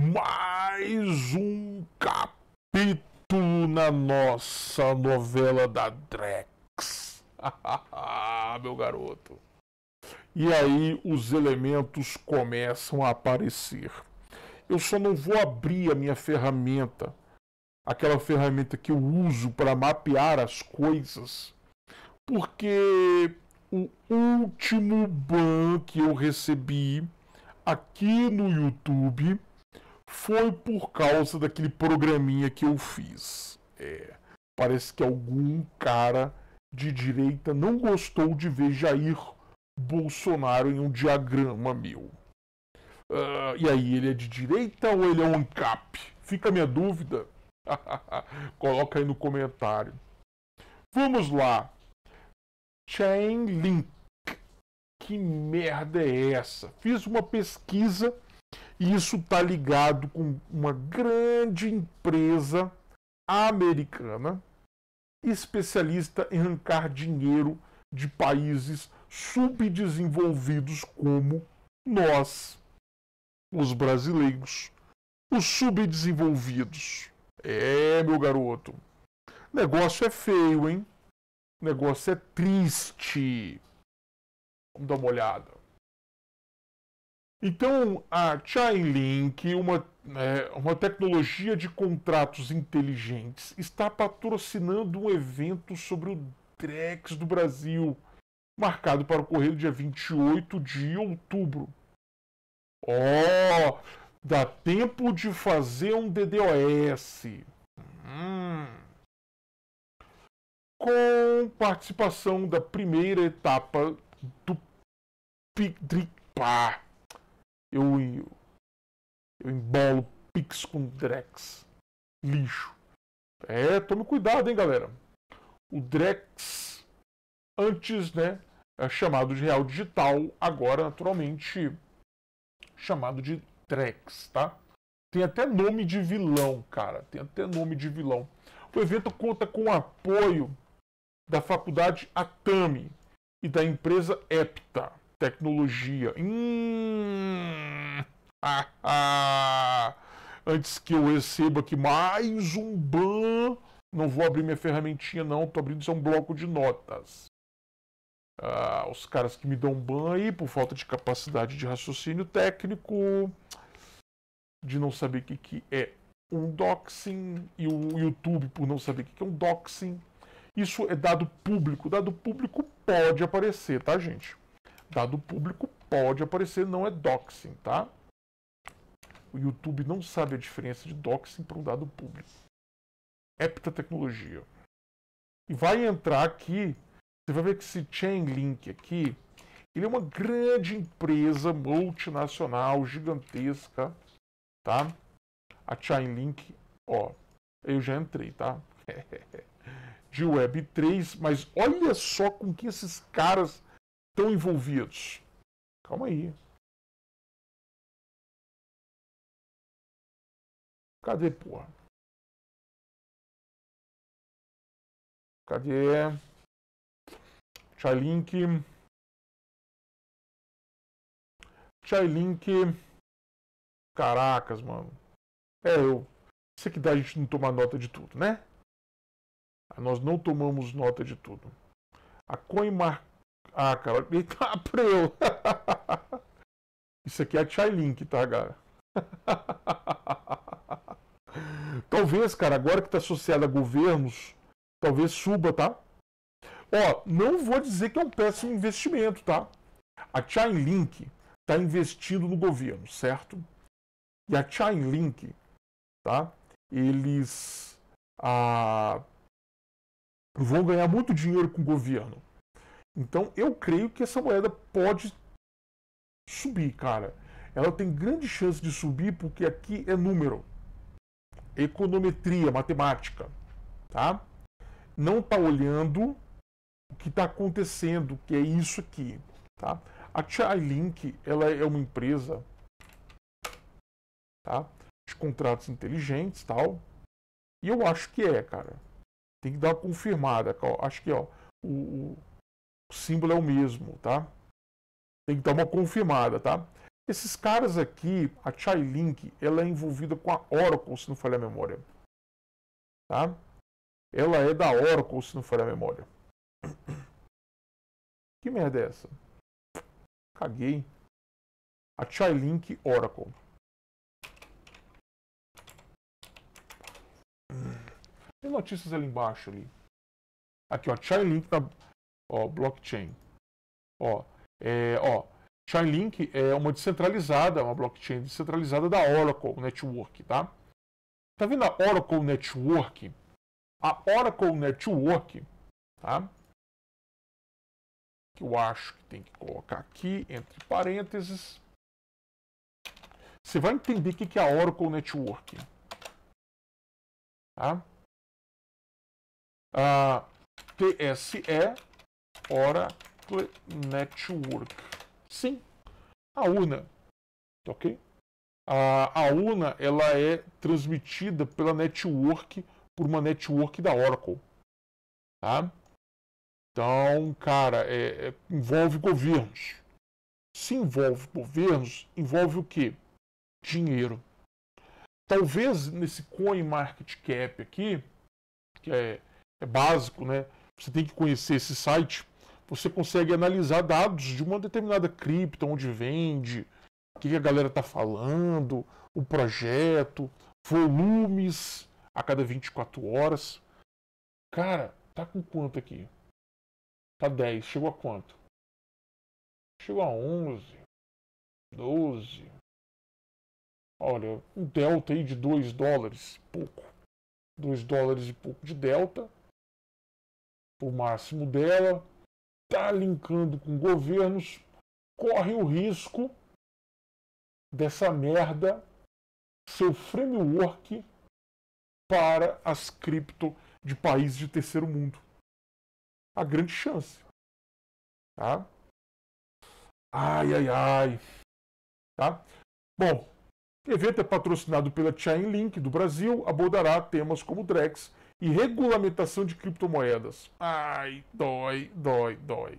mais um capítulo na nossa novela da Drex. Meu garoto. E aí os elementos começam a aparecer. Eu só não vou abrir a minha ferramenta, aquela ferramenta que eu uso para mapear as coisas, porque o último ban que eu recebi aqui no YouTube foi por causa daquele programinha que eu fiz. É, parece que algum cara de direita não gostou de ver Jair Bolsonaro em um diagrama meu. Uh, e aí, ele é de direita ou ele é um ANCAP? Fica a minha dúvida. Coloca aí no comentário. Vamos lá. Chainlink. Que merda é essa? Fiz uma pesquisa e isso está ligado com uma grande empresa americana especialista em arrancar dinheiro de países subdesenvolvidos como nós, os brasileiros, os subdesenvolvidos. É, meu garoto. Negócio é feio, hein? Negócio é triste. Vamos dar uma olhada. Então, a Chainlink, uma, é, uma tecnologia de contratos inteligentes, está patrocinando um evento sobre o Drex do Brasil, marcado para ocorrer no dia 28 de outubro. Oh, dá tempo de fazer um DDoS. Hum. Com participação da primeira etapa do PIDRIPA eu, eu, eu embolo Pix com Drex. Lixo. É, tome cuidado, hein, galera. O Drex, antes, né, é chamado de real digital, agora, naturalmente, chamado de Drex, tá? Tem até nome de vilão, cara. Tem até nome de vilão. O evento conta com o apoio da faculdade Atami e da empresa Epta tecnologia. Hum, Antes que eu receba aqui mais um ban, não vou abrir minha ferramentinha não, tô abrindo só é um bloco de notas. Ah, os caras que me dão ban aí por falta de capacidade de raciocínio técnico, de não saber o que, que é um doxing e o YouTube por não saber o que, que é um doxing. Isso é dado público. Dado público pode aparecer, tá, gente? Dado público pode aparecer, não é doxing, tá? O YouTube não sabe a diferença de doxing para um dado público. Epta é tecnologia. E vai entrar aqui, você vai ver que esse Chainlink aqui, ele é uma grande empresa multinacional, gigantesca, tá? A Chainlink, ó, eu já entrei, tá? De Web3, mas olha só com que esses caras estão envolvidos? Calma aí. Cadê, porra? Cadê? Chailink. Chailink. Caracas, mano. É, eu. Isso que dá a gente não tomar nota de tudo, né? Nós não tomamos nota de tudo. A CoinMarket ah, cara, eita, preu! Isso aqui é a Chainlink, tá, cara? talvez, cara, agora que tá associada a governos, talvez suba, tá? Ó, não vou dizer que é um péssimo investimento, tá? A Chainlink tá investindo no governo, certo? E a Chainlink, tá? Eles ah, vão ganhar muito dinheiro com o governo. Então eu creio que essa moeda pode subir, cara. Ela tem grande chance de subir porque aqui é número, econometria, matemática, tá? Não tá olhando o que está acontecendo, que é isso aqui, tá? A Chailink, ela é uma empresa, tá? De contratos inteligentes, tal. E eu acho que é, cara. Tem que dar uma confirmada, acho que ó, o o símbolo é o mesmo, tá? Tem que dar uma confirmada, tá? Esses caras aqui, a Link, ela é envolvida com a Oracle, se não falhar a memória. Tá? Ela é da Oracle, se não falhar a memória. Que merda é essa? Caguei. A Link Oracle. Tem notícias ali embaixo ali. Aqui, ó. Chailink na tá Ó, blockchain. Ó, é, ó, Chainlink é uma descentralizada, uma blockchain descentralizada da Oracle Network, tá? Tá vendo a Oracle Network? A Oracle Network, tá? Que eu acho que tem que colocar aqui entre parênteses. Você vai entender o que é a Oracle Network, tá? A TSE Oracle Network. Sim, a UNA. Ok? A, a UNA ela é transmitida pela network, por uma network da Oracle. Tá? Então, cara, é, é, envolve governos. Se envolve governos, envolve o quê? Dinheiro. Talvez nesse coin market cap aqui, que é, é básico, né? Você tem que conhecer esse site você consegue analisar dados de uma determinada cripto, onde vende, o que a galera está falando, o projeto, volumes a cada 24 horas. Cara, tá com quanto aqui? Tá 10, chegou a quanto? Chegou a 11, 12. Olha, um delta aí de 2 dólares, pouco. 2 dólares e pouco de delta. O máximo dela, está linkando com governos, corre o risco dessa merda seu framework para as cripto de países de terceiro mundo. A grande chance. Tá? Ai, ai, ai. Tá? Bom, o evento é patrocinado pela Chainlink do Brasil, abordará temas como Drex, e regulamentação de criptomoedas. Ai, dói, dói, dói.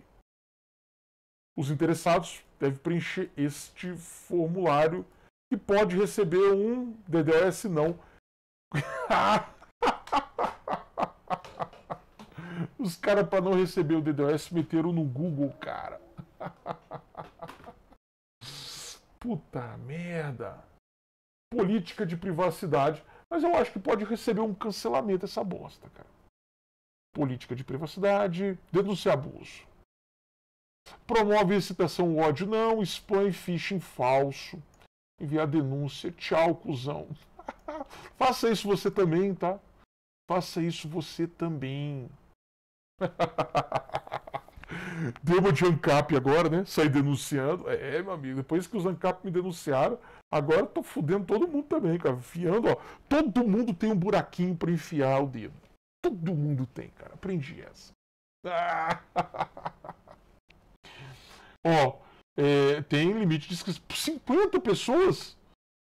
Os interessados devem preencher este formulário e pode receber um DDoS não. Os caras, para não receber o DDoS, meteram no Google, cara. Puta merda. Política de privacidade mas eu acho que pode receber um cancelamento essa bosta, cara. Política de privacidade, denúncia abuso. Promove excitação, ódio, não. Spam e phishing falso. Enviar denúncia. Tchau, cuzão. Faça isso você também, tá? Faça isso você também. uma de ANCAP agora, né? Sair denunciando. É, é, meu amigo, depois que os ANCAP me denunciaram, agora eu tô fudendo todo mundo também, cara. Enfiando, ó. Todo mundo tem um buraquinho para enfiar o dedo. Todo mundo tem, cara. Aprendi essa. ó, é, tem limite de 50 pessoas.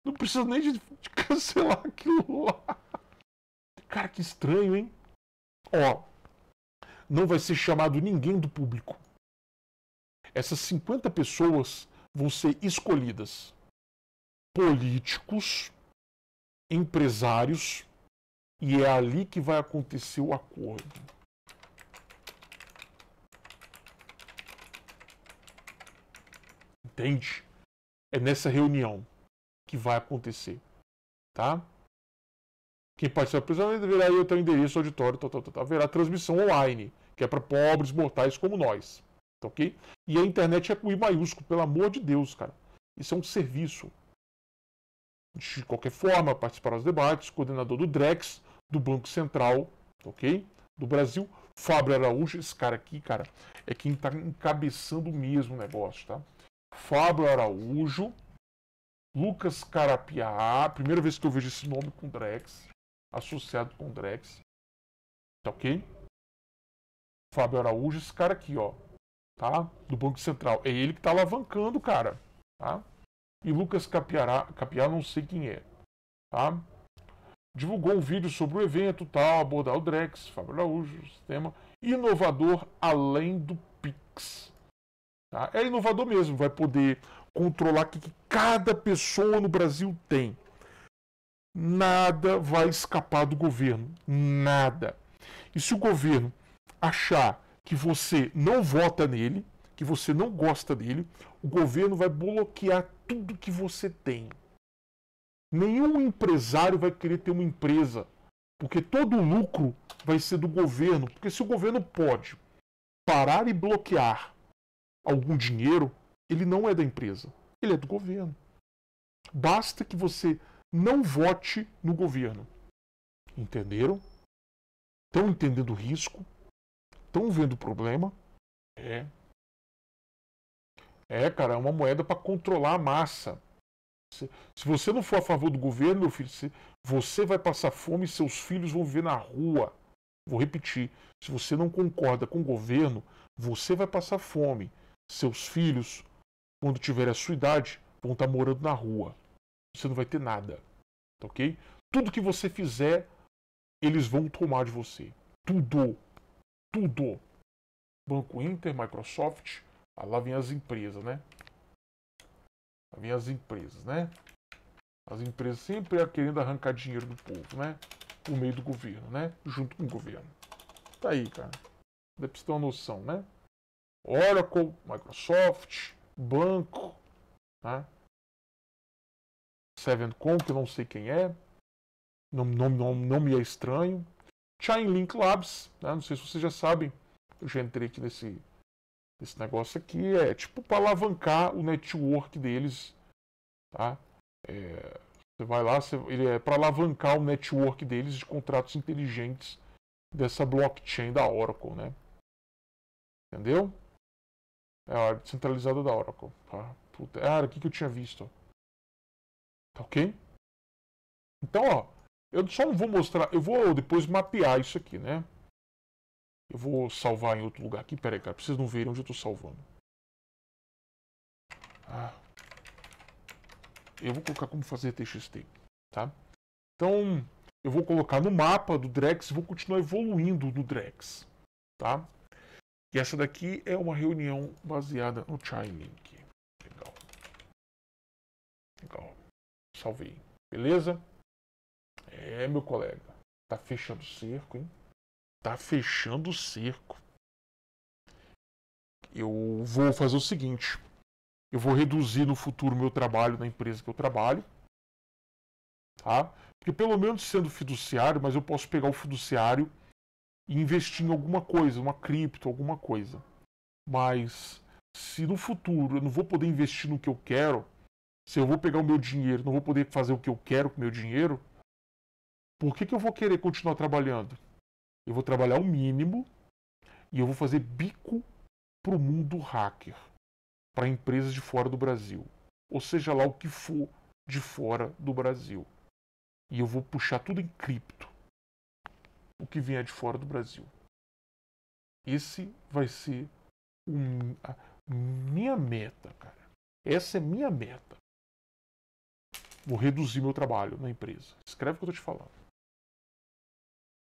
Não precisa nem de, de cancelar aquilo lá. Cara, que estranho, hein? Ó, não vai ser chamado ninguém do público. Essas 50 pessoas vão ser escolhidas políticos, empresários, e é ali que vai acontecer o acordo. Entende? É nessa reunião que vai acontecer, tá? Quem participa da precisamente verá aí o teu endereço, auditório, tal, tal, tal, Haverá transmissão online, que é para pobres mortais como nós. Tá ok? E a internet é com I maiúsculo, pelo amor de Deus, cara. Isso é um serviço. De qualquer forma, participar dos debates, coordenador do DREX, do Banco Central, tá ok? Do Brasil, Fábio Araújo, esse cara aqui, cara, é quem está encabeçando mesmo o negócio, tá? Fábio Araújo, Lucas Carapiá, primeira vez que eu vejo esse nome com Drex associado com o Drex. Tá ok? Fábio Araújo, esse cara aqui, ó. Tá? Do Banco Central. É ele que tá alavancando, cara. Tá? E Lucas Capiará, Capiará não sei quem é. Tá? Divulgou um vídeo sobre o evento, tal, tá? abordar o Drex, Fábio Araújo, sistema. Inovador além do Pix. Tá? É inovador mesmo, vai poder controlar o que cada pessoa no Brasil tem nada vai escapar do governo. Nada. E se o governo achar que você não vota nele, que você não gosta dele, o governo vai bloquear tudo que você tem. Nenhum empresário vai querer ter uma empresa, porque todo o lucro vai ser do governo. Porque se o governo pode parar e bloquear algum dinheiro, ele não é da empresa, ele é do governo. Basta que você não vote no governo. Entenderam? Estão entendendo o risco? Estão vendo o problema? É. É, cara, é uma moeda para controlar a massa. Se, se você não for a favor do governo, meu filho, se, você vai passar fome e seus filhos vão viver na rua. Vou repetir: se você não concorda com o governo, você vai passar fome. Seus filhos, quando tiver a sua idade, vão estar tá morando na rua você não vai ter nada. Tá ok? Tudo que você fizer, eles vão tomar de você. Tudo. Tudo. Banco Inter, Microsoft. Ah, lá vem as empresas, né? Lá vem as empresas, né? As empresas sempre querendo arrancar dinheiro do povo, né? Por meio do governo, né? Junto com o governo. Tá aí, cara. Deve pra ter uma noção, né? Oracle, Microsoft, banco, tá? Seven com que eu não sei quem é, não, não, não, não me é estranho. Chainlink Labs, né? não sei se vocês já sabem, eu já entrei aqui nesse, nesse negócio aqui, é tipo para alavancar o network deles, tá? É, você vai lá, você, ele é para alavancar o network deles de contratos inteligentes dessa blockchain da Oracle, né? Entendeu? É a área centralizada da Oracle. Tá? Puta, ah, era que eu tinha visto. Tá ok? Então, ó, eu só não vou mostrar, eu vou depois mapear isso aqui, né? Eu vou salvar em outro lugar aqui, peraí, cara, pra vocês não verem onde eu tô salvando. Ah. Eu vou colocar como fazer TXT, tá? Então, eu vou colocar no mapa do Drex e vou continuar evoluindo no Drex, tá? E essa daqui é uma reunião baseada no Chainlink. Legal. Legal. Salvei. Beleza? É, meu colega. Tá fechando o cerco, hein? Tá fechando o cerco. Eu vou fazer o seguinte. Eu vou reduzir no futuro meu trabalho na empresa que eu trabalho. Tá? Porque pelo menos sendo fiduciário, mas eu posso pegar o fiduciário e investir em alguma coisa, uma cripto, alguma coisa. Mas se no futuro eu não vou poder investir no que eu quero, se eu vou pegar o meu dinheiro, não vou poder fazer o que eu quero com o meu dinheiro, por que, que eu vou querer continuar trabalhando? Eu vou trabalhar o mínimo e eu vou fazer bico para o mundo hacker, para empresas de fora do Brasil, ou seja lá o que for de fora do Brasil. E eu vou puxar tudo em cripto, o que vier de fora do Brasil. Esse vai ser um, a minha meta, cara. Essa é minha meta vou reduzir meu trabalho na empresa. Escreve o que eu estou te falando.